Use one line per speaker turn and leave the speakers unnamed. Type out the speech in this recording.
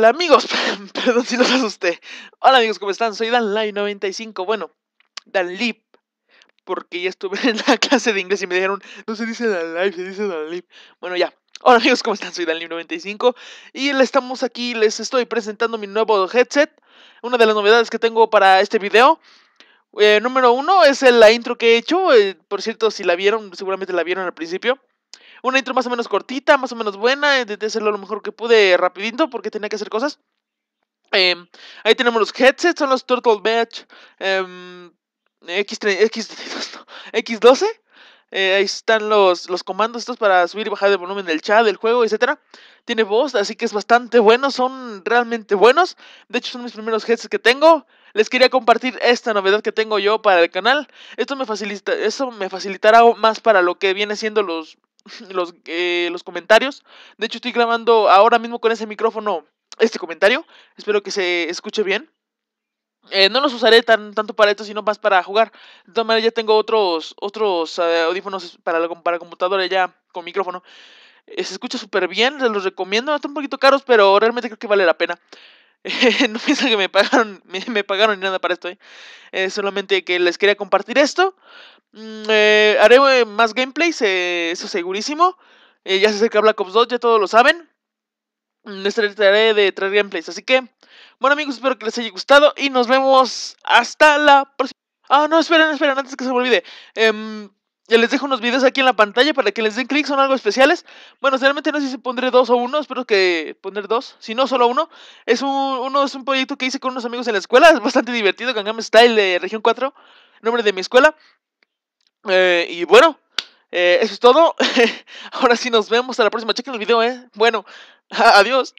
Hola amigos, perdón si los asusté. Hola amigos, ¿cómo están? Soy Danlai95. Bueno, Danlip, porque ya estuve en la clase de inglés y me dijeron, no se dice DanLive, se dice Danlip. Bueno, ya. Hola amigos, ¿cómo están? Soy Danlip95 y estamos aquí, les estoy presentando mi nuevo headset. Una de las novedades que tengo para este video. Eh, número uno es la intro que he hecho. Eh, por cierto, si la vieron, seguramente la vieron al principio una intro más o menos cortita, más o menos buena, intenté eh, hacerlo lo mejor que pude rapidito porque tenía que hacer cosas. Em, ahí tenemos los headsets, son los Turtle Batch em, x X, 12 eh, ahí están los, los comandos estos para subir y bajar el volumen del chat, del juego, etc. Tiene voz, así que es bastante bueno, son realmente buenos. De hecho, son mis primeros headsets que tengo. Les quería compartir esta novedad que tengo yo para el canal. Esto me facilita, eso me facilitará más para lo que viene siendo los los, eh, los comentarios. De hecho, estoy grabando ahora mismo con ese micrófono este comentario. Espero que se escuche bien. Eh, no los usaré tan, tanto para esto, sino más para jugar. De todas maneras, ya tengo otros, otros eh, audífonos para, la, para computadora ya con micrófono. se escucha súper bien, los recomiendo. Están un poquito caros, pero realmente creo que vale la pena. no piensen que me pagaron, me pagaron ni nada para esto. solamente que les quería compartir esto. Mm, eh, haré eh, más gameplays, eh, eso segurísimo. ya se acerca Black Ops 2, ya todos lo saben. Mm, les trataré de traer gameplays. Así que, bueno amigos, espero que les haya gustado y nos vemos hasta la próxima. Ah, no, esperen, esperen, antes que se me olvide. Em, ya les dejo unos videos aquí en la pantalla para que les den clic, son algo especiales. Bueno, realmente no sé si pondré dos o uno, espero que poner dos, si no solo uno. Es un, uno es un proyecto que hice con unos amigos en la escuela, es bastante divertido, Gangnam Style de Región 4, nombre de mi escuela. Eh, y bueno, eh, eso es todo. Ahora sí nos vemos a la próxima. Chequen el video, ¿eh? Bueno, adiós.